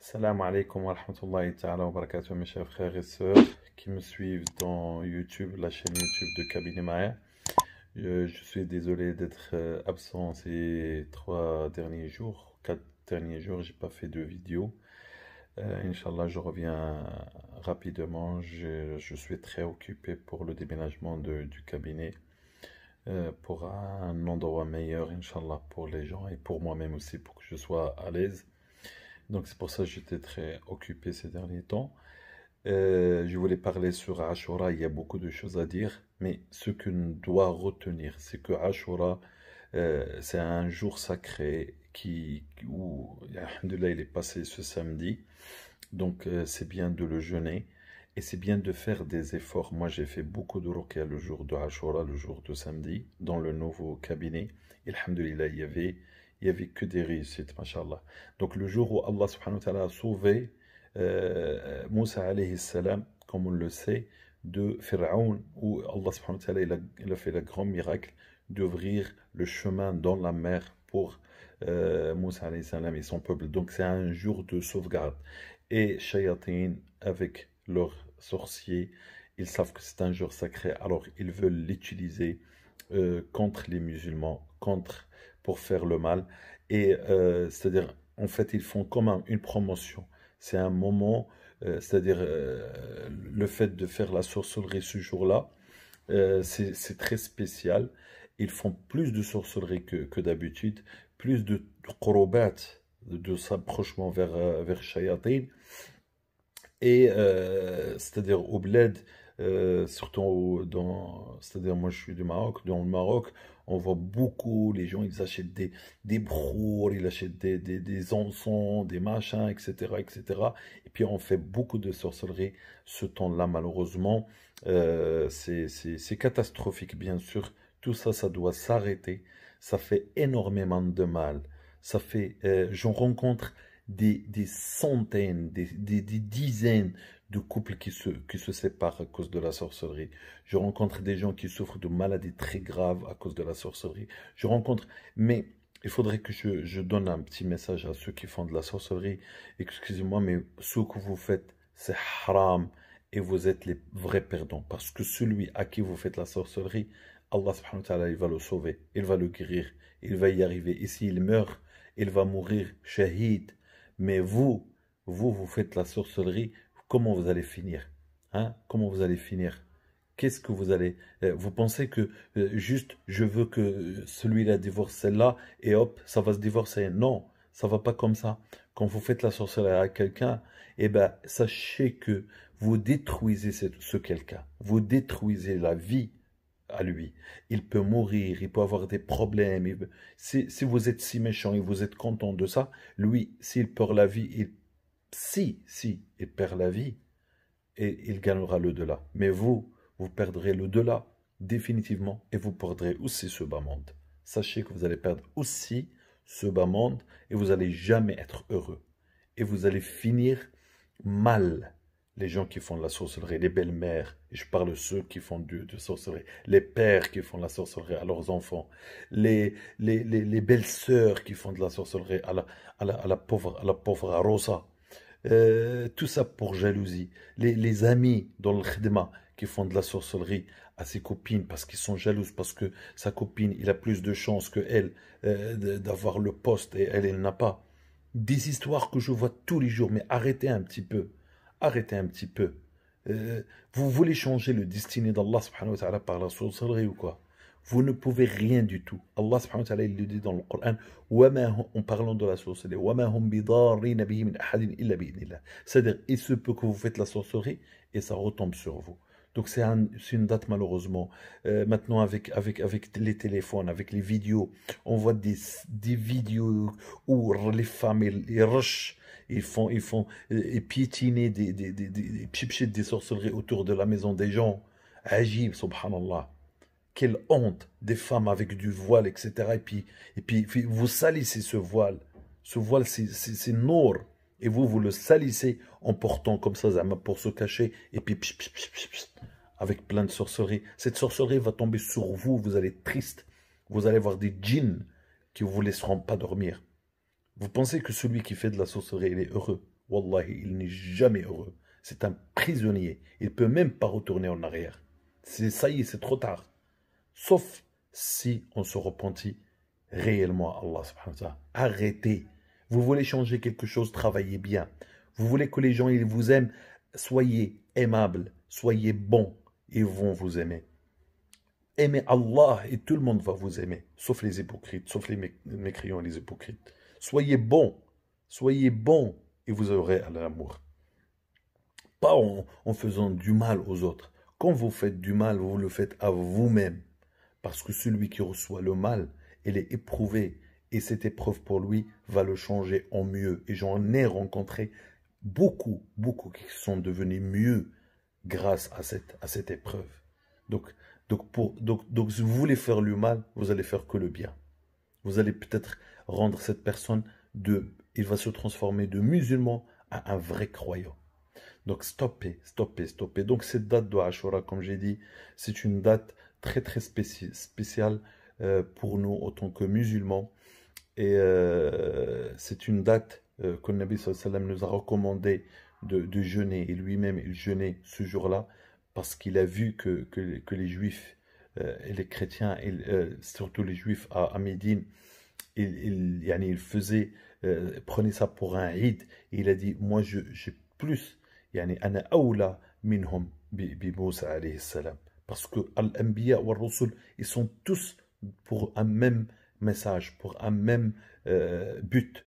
Salam alaikum wa rahmatullahi wa barakatuh mes chers frères et sœurs qui me suivent dans YouTube, la chaîne YouTube de Cabinet Maya. Euh, je, suis désolé d'être euh, absent ces trois derniers jours, quatre derniers jours, j'ai pas fait de vidéo. Euh, Inch'Allah, je reviens rapidement. Je, suis très occupé pour le déménagement du cabinet euh, pour un endroit meilleur, inshallah, pour les gens et pour moi-même aussi, pour que je sois à l'aise. Donc c'est pour ça que j'étais très occupé ces derniers temps. Euh, je voulais parler sur Ashura, il y a beaucoup de choses à dire, mais ce qu'on doit retenir, c'est que Ashura, euh, c'est un jour sacré qui, où, alhamdoulilah, il est passé ce samedi. Donc euh, c'est bien de le jeûner et c'est bien de faire des efforts. Moi j'ai fait beaucoup de roquets le jour de Ashura, le jour de samedi, dans le nouveau cabinet. Et il y avait il n'y avait que des réussites, machallah. Donc le jour où Allah a sauvé euh, Moussa comme on le sait, de Pharaon, où Allah il a, fait le grand miracle d'ouvrir le chemin dans la mer pour euh, Moussa et son peuple. Donc c'est un jour de sauvegarde. Et Shayatin, avec leurs sorciers, ils savent que c'est un jour sacré, alors ils veulent l'utiliser euh, contre les musulmans, contre pour faire le mal. Et euh, c'est-à-dire, en fait, ils font comme une promotion. C'est un moment, euh, c'est-à-dire euh, le fait de faire la sorcellerie ce jour-là, c'est très spécial. Ils font plus de sorcellerie que, que d'habitude, plus de qorobat, de s'approchement vers, vers Shayatin. Et c'est-à-dire au bled, euh, surtout dans, c'est-à-dire moi je suis du Maroc, dans le Maroc, on voit beaucoup les gens, ils achètent des, des ils achètent des, des, des des machins, etc., etc. Et puis on fait beaucoup de sorcellerie ce temps-là, malheureusement. Euh, c'est catastrophique, bien sûr. Tout ça, ça doit s'arrêter. Ça fait énormément de mal. Ça fait, euh, j'en rencontre des, des, centaines, des, des, dizaines de couples qui se, qui se séparent à cause de la sorcellerie. Je rencontre des gens qui souffrent de maladies très graves à cause de la sorcellerie. Je rencontre... Mais il faudrait que je, je donne un petit message à ceux qui font de la sorcellerie. Excusez-moi, mais ce que vous faites, c'est haram. Et vous êtes les vrais perdants. Parce que celui à qui vous faites la sorcellerie, Allah subhanahu wa ta'ala, il va le sauver. Il va le guérir. Il va y arriver. Et s'il meurt, il va mourir shahid. Mais vous, vous, vous faites la sorcellerie comment vous allez finir hein Comment vous allez finir Qu'est-ce que vous allez... Euh, vous pensez que euh, juste, je veux que euh, celui-là divorce celle-là, et hop, ça va se divorcer. Non, ça va pas comme ça. Quand vous faites la sorcellerie à quelqu'un, eh ben, sachez que vous détruisez ce, quelqu'un. Vous détruisez la vie à lui. Il peut mourir, il peut avoir des problèmes. Si, si, vous êtes si méchant et vous êtes content de ça, lui, s'il perd la vie, il si, si, il perd la vie, et il gagnera le delà Mais vous, vous perdrez le delà définitivement et vous perdrez aussi ce bas monde. Sachez que vous allez perdre aussi ce bas monde et vous allez jamais être heureux. Et vous allez finir mal. Les gens qui font de la sorcellerie, les belles-mères, je parle de ceux qui font de, de sorcellerie, les pères qui font de la sorcellerie à leurs enfants, les, les, les, belles-sœurs qui font de la sorcellerie à à la, à la pauvre, à la pauvre Rosa, euh, tout ça pour jalousie. Les, amis dans le khidma qui font de la sorcellerie à ses copines parce qu'ils sont jalouses, parce que sa copine, il a plus de chances que elle euh, d'avoir le poste et elle, elle n'a pas. Des histoires que je vois tous les jours, mais arrêtez un petit peu. Arrêtez un petit peu. Euh, vous voulez changer le destiné d'Allah par la sorcellerie ou quoi vous ne pouvez rien du tout. Allah subhanahu wa ta'ala, il le dit dans le Coran, hum en parlant de la sorcellerie, hum c'est-à-dire, il se peut que vous faites la sorcellerie et ça retombe sur vous. Donc c'est une date malheureusement. Euh, maintenant avec, avec, avec les téléphones, avec les vidéos, on voit des, vidéos où les femmes les rushent, ils font, ils font ils euh, piétiner des, des, des, des, des sorcelleries autour de la maison des gens. Agib, subhanallah quelle honte des femmes avec du voile, etc. Et puis, et puis vous salissez ce voile. Ce voile, c'est noir. Et vous, vous le salissez en portant comme ça, pour se cacher. Et puis, avec plein de sorcellerie. Cette sorcellerie va tomber sur vous. Vous allez être triste. Vous allez voir des djinns qui ne vous laisseront pas dormir. Vous pensez que celui qui fait de la sorcellerie, il est heureux. Wallahi, il n'est jamais heureux. C'est un prisonnier. Il ne peut même pas retourner en arrière. C'est ça y est, c'est trop tard sauf si on se repentit réellement à Allah Arrêtez. Vous voulez changer quelque chose, travaillez bien. Vous voulez que les gens ils vous aiment, soyez aimables, soyez bons ils vont vous aimer. Aimez Allah et tout le monde va vous aimer, sauf les hypocrites, sauf les mécréants et les hypocrites. Soyez bon, soyez bons et vous aurez l'amour. Pas en faisant du mal aux autres. Quand vous faites du mal, vous le faites à vous-même parce que celui qui reçoit le mal, il est éprouvé. et cette épreuve pour lui va le changer en mieux. Et j'en ai rencontré beaucoup, beaucoup qui sont devenus mieux grâce à cette, à cette épreuve. Donc, donc, pour, donc, si vous voulez faire le mal, vous allez faire que le bien. Vous allez peut-être rendre cette personne de, il va se transformer de musulman à un vrai croyant. Donc, stoppez, stoppez, stoppez. Donc, cette date de Ashura, comme j'ai dit, c'est une date très très spécial euh, pour nous en tant que musulmans. Et euh, c'est une date euh, que le Nabi sallam nous a recommandé de, de jeûner. Et lui-même, il jeûnait ce jour-là parce qu'il a vu que, que, les juifs et les chrétiens, et, surtout les juifs à, à Médine, il, il, il faisait, prenait ça pour un Eid Et il a dit, moi, j'ai plus, yani, ana awla minhum bi, bi Moussa alayhi parce que al ou Al-Rusul, ils sont tous pour un même message, pour un même euh, but.